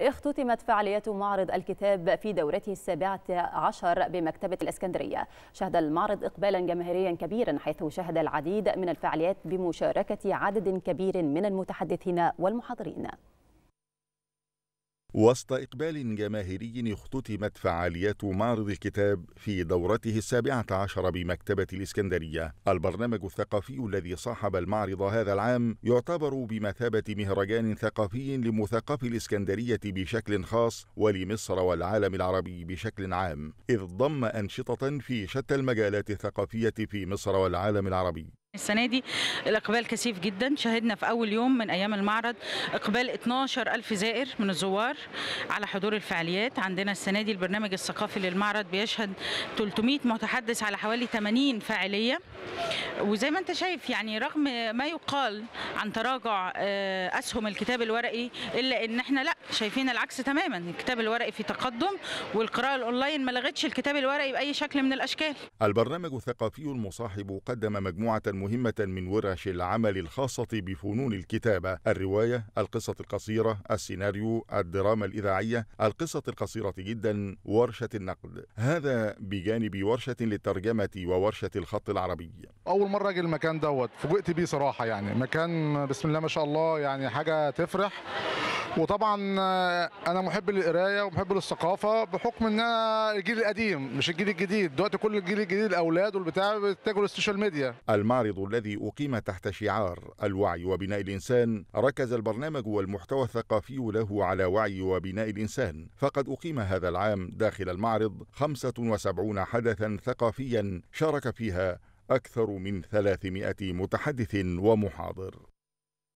اختتمت فعالية معرض الكتاب في دورته السابعة عشر بمكتبة الإسكندرية شهد المعرض إقبالا جماهيريا كبيرا حيث شهد العديد من الفعاليات بمشاركة عدد كبير من المتحدثين والمحاضرين وسط إقبال جماهيري اختتمت فعاليات معرض الكتاب في دورته السابعة عشر بمكتبة الإسكندرية البرنامج الثقافي الذي صاحب المعرض هذا العام يعتبر بمثابة مهرجان ثقافي لمثقفي الإسكندرية بشكل خاص ولمصر والعالم العربي بشكل عام إذ ضم أنشطة في شتى المجالات الثقافية في مصر والعالم العربي السنة دي الإقبال كثيف جدا شهدنا في أول يوم من أيام المعرض إقبال 12 ألف زائر من الزوار على حضور الفعاليات عندنا السنة دي البرنامج الثقافي للمعرض بيشهد 300 متحدث على حوالي 80 فاعلية وزي ما انت شايف يعني رغم ما يقال عن تراجع آه، أسهم الكتاب الورقي إلا إن احنا لا شايفين العكس تماما الكتاب الورقي في تقدم والقراءة الأونلاين ما لغتش الكتاب الورقي بأي شكل من الأشكال البرنامج الثقافي المصاحب قدم مجموعة مهمة من ورش العمل الخاصة بفنون الكتابة الرواية القصة القصيرة السيناريو الدراما الإذاعية القصة القصيرة جدا ورشة النقد هذا بجانب ورشة للترجمة وورشة الخط العربي أول مرة أجي المكان دوت فوجئت بيه صراحة يعني مكان بسم الله ما شاء الله يعني حاجة تفرح وطبعا آه، انا محب للقرايه ومحب للثقافه بحكم ان انا الجيل القديم مش الجيل الجديد دلوقتي كل الجيل الجديد الاولاد والبتاع بيتجهوا للسوشيال ميديا المعرض الذي اقيم تحت شعار الوعي وبناء الانسان ركز البرنامج والمحتوى الثقافي له على وعي وبناء الانسان فقد اقيم هذا العام داخل المعرض 75 حدثا ثقافيا شارك فيها أكثر من 300 متحدث ومحاضر